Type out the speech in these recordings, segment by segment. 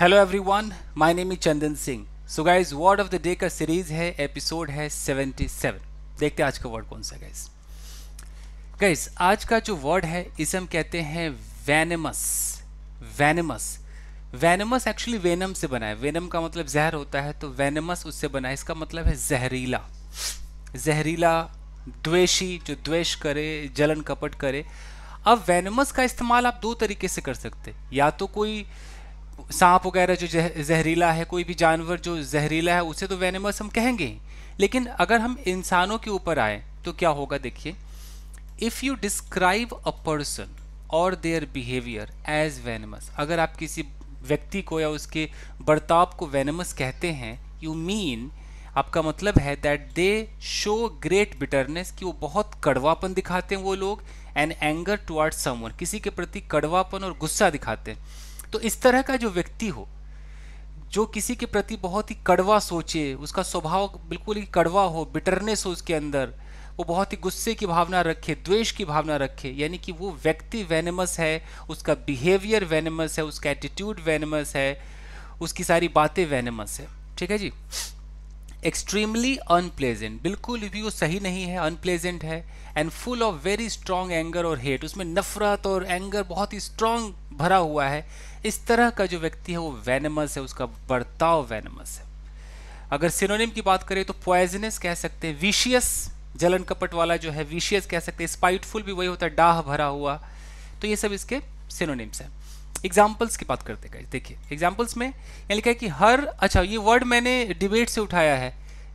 hello everyone my name is Chandan Singh so guys word of the day का series है episode है 77 देखते हैं आज का वर्ड कौन सा गाइस गाइस आज का जो वर्ड है इसे हम कहते हैं वैनमस वैनमस वैनमस एक्चुअली वेनम से बना है वेनम का मतलब जहर होता है तो वैनमस उससे बना है इसका मतलब है जहरीला जहरीला द्वेषी जो द्वेष करे जलन कपट करे अब वैनमस का इस्तेमाल आप दो तरीके से कर सकते या तो कोई सांप वगैरह जो जह, जहरीला है कोई भी जानवर जो जहरीला है उसे तो वेनेमस हम कहेंगे लेकिन अगर हम इंसानों के ऊपर आए तो क्या होगा देखिए if you describe a person और देयर बिहेवियर एज वेनेमस अगर आप किसी व्यक्ति को या उसके बर्ताव को वेनेमस कहते हैं यू मीन आपका मतलब है that they show great bitterness कि वो बहुत कड़वापन दिखाते हैं वो लोग एंड एंगर टुवार्ड समवन किसी के प्रति कड़वापन और गुस्सा दिखाते हैं तो इस तरह का जो व्यक्ति हो जो किसी के प्रति बहुत ही कड़वा सोचे उसका स्वभाव बिल्कुल ही कड़वा हो बिटरनेस हो उसके अंदर वो बहुत ही गुस्से की भावना रखे द्वेष की भावना रखे यानी कि वो व्यक्ति वेनमस है उसका बिहेवियर वेनमस है उसका एटीट्यूड वेनमस है उसकी सारी बातें वेनमस है ठीक है जी एक्सट्रीमली अनप्लेजेंट बिल्कुल भी वो सही नहीं है अनप्लेजेंट है and full of very strong anger और हेट उसमें नफरत और एंगर बहुत ही स्ट्रांग भरा हुआ है इस तरह का जो व्यक्ति है वो वेनमस है उसका बर्ताव वेनमस है अगर सिनोनिम की बात करें तो पॉइजनस कह सकते हैं विशियस जलन कपट वाला जो है विशियस कह सकते हैं स्पाइटफुल भी वही होता है डाह भरा हुआ तो ये सब इसके सिनोनिम्स हैं एग्जाम्पल्स की बात करते गए देखिए एग्जाम्पल्स में यहाँ लिखा है कि हर अच्छा ये वर्ड मैंने डिबेट से उठाया है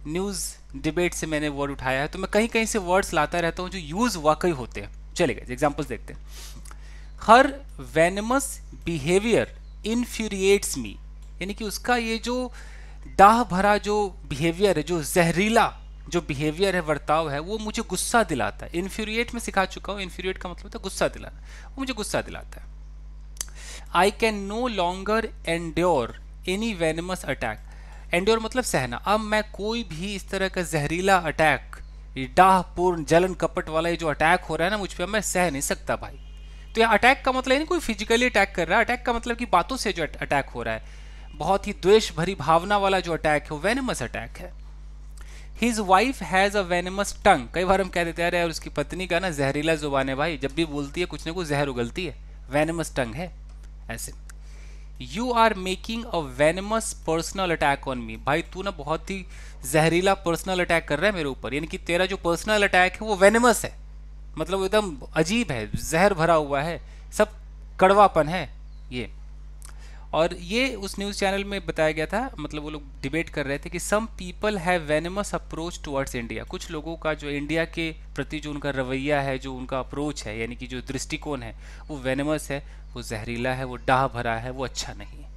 न्यूज़ डिबेट से मैंने वर्ड उठाया है तो मैं कहीं कहीं से वर्ड्स लाता रहता हूँ जो यूज़ वाकई होते हैं चले गए एग्जाम्पल्स देखते हैं हर वेनमस बिहेवियर इन्फ्यूरिएट्स मी यानी कि उसका ये जो डाह भरा जो बिहेवियर है जो जहरीला जो बिहेवियर है वर्ताव है वो मुझे गुस्सा दिलाता है इन्फ्यूरिएट में सिखा चुका हूँ इन्फ्यूरिएट का मतलब होता है गुस्सा दिलाना वो मुझे गुस्सा दिलाता है I can no longer endure any venomous attack endure मतलब सहना अब मैं कोई भी इस तरह का जहरीला अटैक डाहपूर्ण जलन कपट वाला ये जो अटैक हो रहा है ना मुझ पर मैं सह नहीं सकता भाई तो यहाँ अटैक का मतलब नहीं कोई फिजिकली अटैक कर रहा है अटैक का मतलब कि बातों से जो अटैक हो रहा है बहुत ही द्वेष भरी भावना वाला जो अटैक है वो वेनमस अटैक है his wife has a venomous tongue कई बार हम कह देते हैं यार उसकी पत्नी का ना जहरीला जुबान है भाई जब भी बोलती है कुछ ना कुछ जहर उगलती है वेनमस टंग है ऐसे you are making a venomous personal attack on me भाई तू ना बहुत ही जहरीला पर्सनल अटैक कर रहा है मेरे ऊपर यानी कि तेरा जो पर्सनल अटैक है वो वेनमस है मतलब एकदम अजीब है जहर भरा हुआ है सब कड़वापन है ये और ये उस न्यूज़ चैनल में बताया गया था मतलब वो लोग डिबेट कर रहे थे कि some people have venomous approach towards India कुछ लोगों का जो इंडिया के प्रति जो उनका रवैया है जो उनका अप्रोच है यानी कि जो दृष्टिकोण है वो वेनमस है वो जहरीला है वो डाह भरा है वो अच्छा नहीं है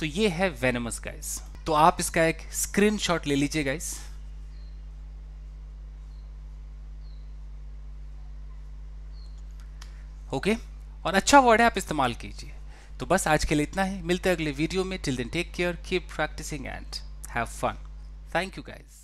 तो ये है वेनमस गाइस तो आप इसका एक स्क्रीन ले लीजिए गाइस ओके और अच्छा वर्ड है आप इस्तेमाल कीजिए तो बस आज के लिए इतना ही मिलते हैं अगले वीडियो में till then take care keep practising and have fun thank you guys